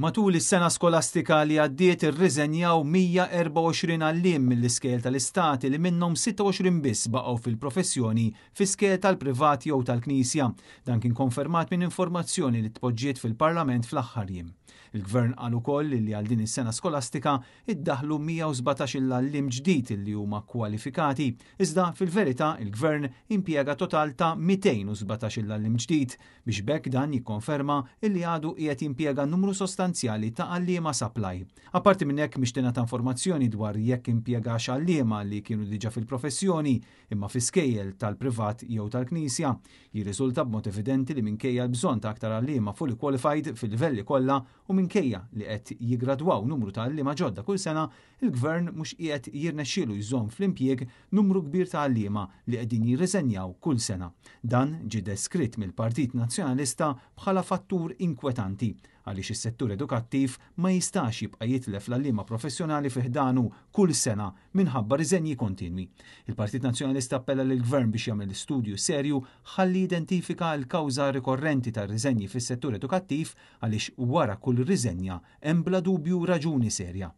Matul is-sena skolastika li għaddiet irriżenjaw 124 għallim mill-iskel tal-istati li minnhom 26 biss baqgħu fil-professjoni fis-skel tal-privati jew tal-Knisja. Dan kien konfermat minn informazzjoni li tpoġġiet fil-Parlament fl-aħħar jiem. Il-Gvern qal ukoll li għal din is-sena skolastika iddaħlu 117 għallim allim ġdid li huma kwalifikati, iżda fil-verità il-Gvern impjega total ta' 217 għallim ġdid biex bekk dan jikkonferma li għadu qiegħed jimpjega numru sostanzjali sostanzjali ta' għalliema supply. Apparti minn hekk mixtina ta' informazzjoni dwar jekk impjegax għalliema li kienu diġa fil-professjoni imma fis-skejjel tal-privat jew tal-knisja, jirriżulta b'mod evidenti li minkejja l-bżonn ta' aktar għalliema fully qualified fil-livelli kollha u minkejja li qed jigradwaw numru ta' għalliema ġodda kull sena, il-gvern mhux qiegħed jirnexxielu jżomm fl-impjieg numru kbir ta' għalliema li qegħdin jirriżenjaw kull sena. Dan ġi deskritt mill-Partit Nazzjonalista bħala fattur inkwetanti għaliex is-settur edukattiv ma jistax jibqa' jitlef l liema professjonali fiħdanu kull sena minħabba riżenji kontinwi. Il-Partit Nazzjonalista appella lill gvern biex jagħmel studju serju ħalli identifika l-kawża rikorrenti tar-riżenji fis-settur edukattiv għaliex wara kull riżenja hemm bla dubju raġuni serja.